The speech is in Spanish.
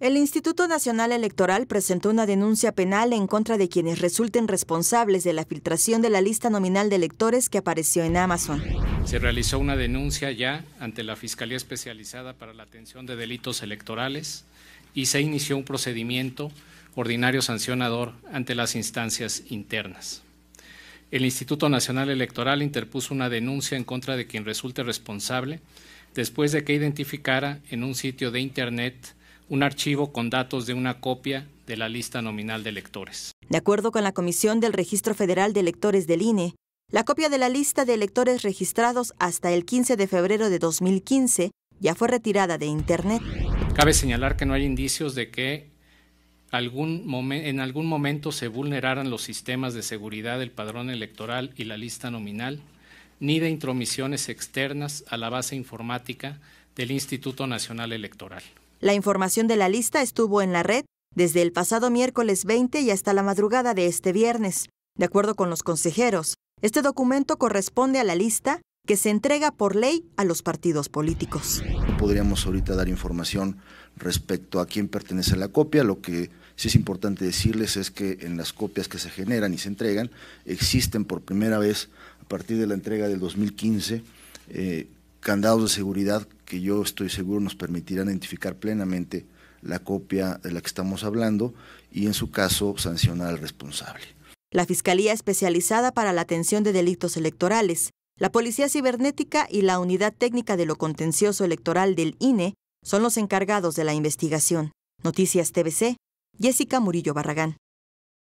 El Instituto Nacional Electoral presentó una denuncia penal en contra de quienes resulten responsables de la filtración de la lista nominal de electores que apareció en Amazon. Se realizó una denuncia ya ante la Fiscalía Especializada para la Atención de Delitos Electorales y se inició un procedimiento ordinario sancionador ante las instancias internas. El Instituto Nacional Electoral interpuso una denuncia en contra de quien resulte responsable después de que identificara en un sitio de Internet un archivo con datos de una copia de la lista nominal de electores. De acuerdo con la Comisión del Registro Federal de Electores del INE, la copia de la lista de electores registrados hasta el 15 de febrero de 2015 ya fue retirada de Internet. Cabe señalar que no hay indicios de que en algún momento se vulneraran los sistemas de seguridad del padrón electoral y la lista nominal, ni de intromisiones externas a la base informática del Instituto Nacional Electoral. La información de la lista estuvo en la red desde el pasado miércoles 20 y hasta la madrugada de este viernes. De acuerdo con los consejeros, este documento corresponde a la lista que se entrega por ley a los partidos políticos. Podríamos ahorita dar información respecto a quién pertenece a la copia. Lo que sí es importante decirles es que en las copias que se generan y se entregan existen por primera vez a partir de la entrega del 2015 candados de seguridad que yo estoy seguro nos permitirán identificar plenamente la copia de la que estamos hablando y en su caso sancionar al responsable. La Fiscalía Especializada para la Atención de Delitos Electorales, la Policía Cibernética y la Unidad Técnica de lo Contencioso Electoral del INE son los encargados de la investigación. Noticias TVC, Jessica Murillo Barragán.